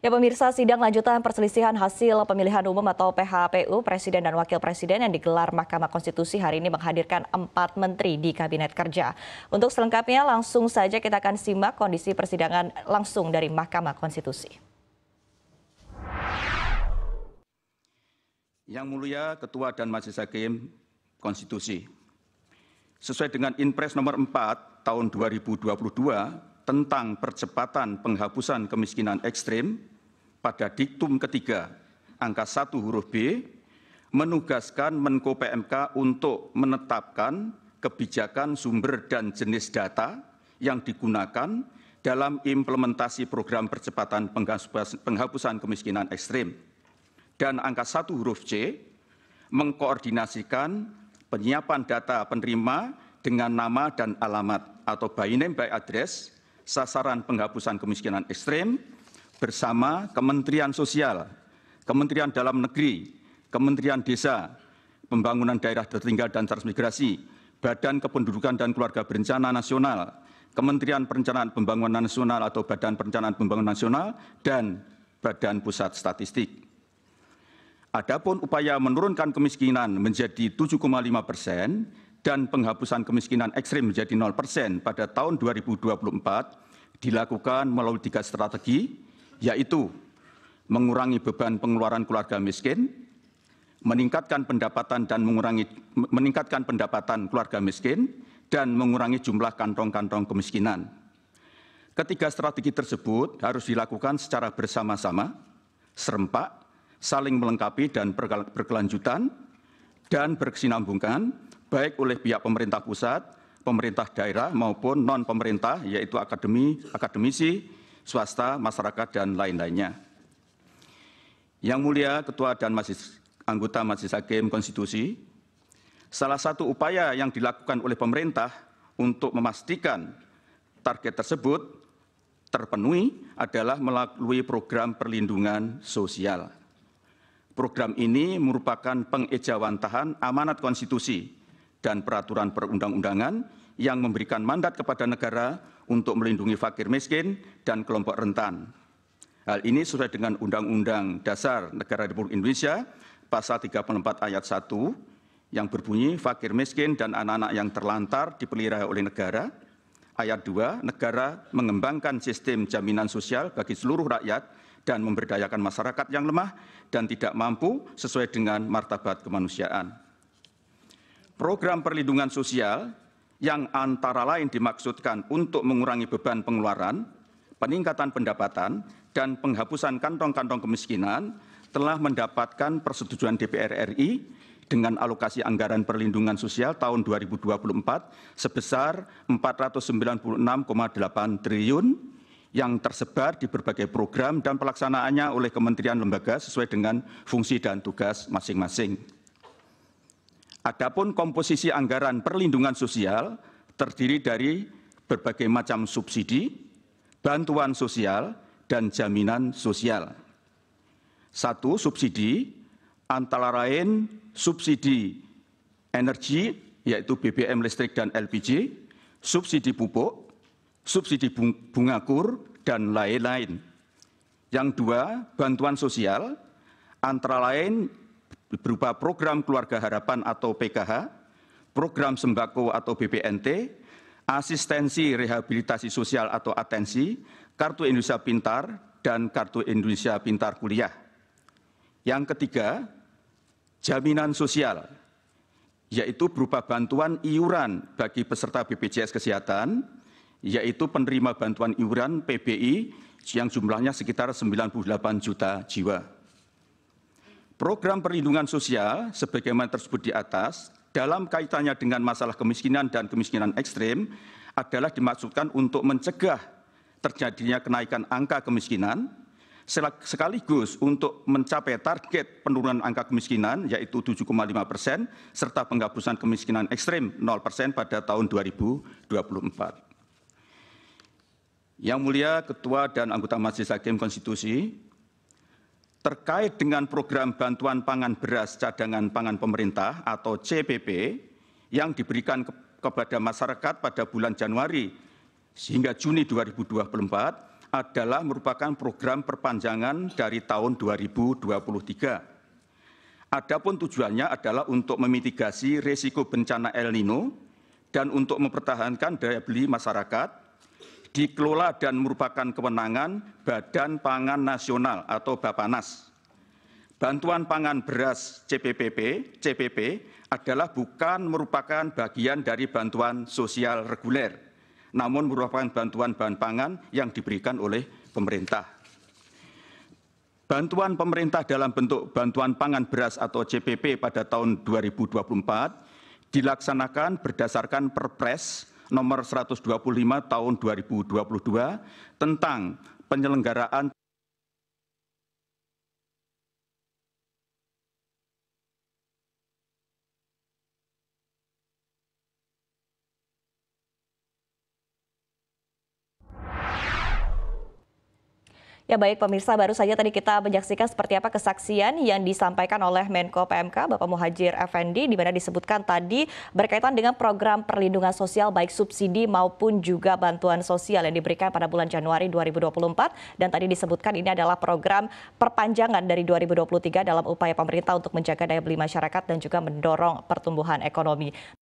Ya pemirsa, sidang lanjutan perselisihan hasil pemilihan umum atau PHPU Presiden dan Wakil Presiden yang digelar Mahkamah Konstitusi hari ini menghadirkan empat menteri di Kabinet Kerja. Untuk selengkapnya langsung saja kita akan simak kondisi persidangan langsung dari Mahkamah Konstitusi. Yang Mulia Ketua dan Majelis Hakim Konstitusi. Sesuai dengan Inpres nomor 4 tahun 2022 tentang percepatan penghapusan kemiskinan ekstrim pada diktum ketiga angka 1 huruf B menugaskan Menko PMK untuk menetapkan kebijakan sumber dan jenis data yang digunakan dalam implementasi program percepatan penghapusan kemiskinan ekstrim. Dan angka 1 huruf C mengkoordinasikan penyiapan data penerima dengan nama dan alamat atau by name by address sasaran penghapusan kemiskinan ekstrim bersama Kementerian Sosial, Kementerian Dalam Negeri, Kementerian Desa, Pembangunan Daerah Tertinggal dan Transmigrasi, Badan Kependudukan dan Keluarga Berencana Nasional, Kementerian Perencanaan Pembangunan Nasional atau Badan Perencanaan Pembangunan Nasional, dan Badan Pusat Statistik. Adapun upaya menurunkan kemiskinan menjadi 7,5 persen dan penghapusan kemiskinan ekstrim menjadi 0 persen pada tahun 2024 dilakukan melalui tiga strategi, yaitu mengurangi beban pengeluaran keluarga miskin, meningkatkan pendapatan dan mengurangi meningkatkan pendapatan keluarga miskin, dan mengurangi jumlah kantong-kantong kemiskinan. Ketiga strategi tersebut harus dilakukan secara bersama-sama, serempak, saling melengkapi dan berkelanjutan, dan berkesinambungan baik oleh pihak pemerintah pusat, pemerintah daerah maupun non pemerintah yaitu akademi, akademisi, swasta, masyarakat dan lain-lainnya. Yang mulia Ketua dan Majelis anggota Majelis Hakim Konstitusi, salah satu upaya yang dilakukan oleh pemerintah untuk memastikan target tersebut terpenuhi adalah melalui program perlindungan sosial. Program ini merupakan pengejawantahan amanat konstitusi dan peraturan perundang undangan yang memberikan mandat kepada negara untuk melindungi fakir miskin dan kelompok rentan. Hal ini sesuai dengan Undang-Undang Dasar Negara Republik Indonesia pasal 34 ayat 1 yang berbunyi fakir miskin dan anak-anak yang terlantar dipelihara oleh negara. Ayat 2, negara mengembangkan sistem jaminan sosial bagi seluruh rakyat dan memberdayakan masyarakat yang lemah dan tidak mampu sesuai dengan martabat kemanusiaan program perlindungan sosial yang antara lain dimaksudkan untuk mengurangi beban pengeluaran, peningkatan pendapatan, dan penghapusan kantong-kantong kemiskinan telah mendapatkan persetujuan DPR RI dengan alokasi anggaran perlindungan sosial tahun 2024 sebesar 496,8 triliun yang tersebar di berbagai program dan pelaksanaannya oleh kementerian lembaga sesuai dengan fungsi dan tugas masing-masing. Adapun komposisi anggaran perlindungan sosial terdiri dari berbagai macam subsidi, bantuan sosial, dan jaminan sosial. Satu, subsidi, antara lain subsidi energi, yaitu BBM listrik dan LPG, subsidi pupuk, subsidi bunga kur, dan lain-lain. Yang dua, bantuan sosial, antara lain berupa program keluarga harapan atau PKH, program sembako atau BPNT, asistensi rehabilitasi sosial atau atensi, kartu Indonesia Pintar, dan kartu Indonesia Pintar Kuliah. Yang ketiga, jaminan sosial, yaitu berupa bantuan iuran bagi peserta BPJS Kesehatan, yaitu penerima bantuan iuran PBI yang jumlahnya sekitar 98 juta jiwa program perlindungan sosial sebagaimana tersebut di atas dalam kaitannya dengan masalah kemiskinan dan kemiskinan ekstrim adalah dimaksudkan untuk mencegah terjadinya kenaikan angka kemiskinan sekaligus untuk mencapai target penurunan angka kemiskinan yaitu 7,5 persen serta penghapusan kemiskinan ekstrim 0 persen pada tahun 2024. Yang mulia Ketua dan anggota Majelis Hakim Konstitusi, terkait dengan program bantuan pangan beras cadangan pangan pemerintah atau CPP yang diberikan ke kepada masyarakat pada bulan Januari sehingga Juni 2024 adalah merupakan program perpanjangan dari tahun 2023. Adapun tujuannya adalah untuk memitigasi risiko bencana El Nino dan untuk mempertahankan daya beli masyarakat dikelola dan merupakan kewenangan Badan Pangan Nasional atau Bapanas. Bantuan pangan beras CPPP, CPP adalah bukan merupakan bagian dari bantuan sosial reguler, namun merupakan bantuan bahan pangan yang diberikan oleh pemerintah. Bantuan pemerintah dalam bentuk bantuan pangan beras atau CPP pada tahun 2024 dilaksanakan berdasarkan Perpres nomor satu ratus dua puluh lima tahun dua ribu dua puluh dua tentang penyelenggaraan Ya baik pemirsa, baru saja tadi kita menyaksikan seperti apa kesaksian yang disampaikan oleh Menko PMK Bapak Muhajir Effendi di mana disebutkan tadi berkaitan dengan program perlindungan sosial baik subsidi maupun juga bantuan sosial yang diberikan pada bulan Januari 2024 dan tadi disebutkan ini adalah program perpanjangan dari 2023 dalam upaya pemerintah untuk menjaga daya beli masyarakat dan juga mendorong pertumbuhan ekonomi.